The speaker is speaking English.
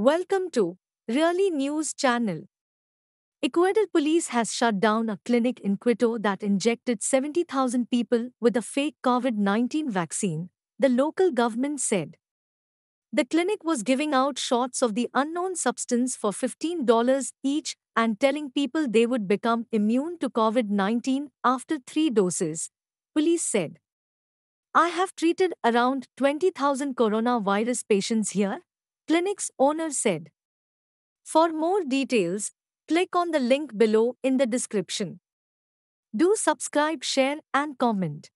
Welcome to Really News Channel. Ecuador police has shut down a clinic in Quito that injected 70,000 people with a fake COVID 19 vaccine, the local government said. The clinic was giving out shots of the unknown substance for $15 each and telling people they would become immune to COVID 19 after three doses, police said. I have treated around 20,000 coronavirus patients here clinic's owner said. For more details, click on the link below in the description. Do subscribe, share, and comment.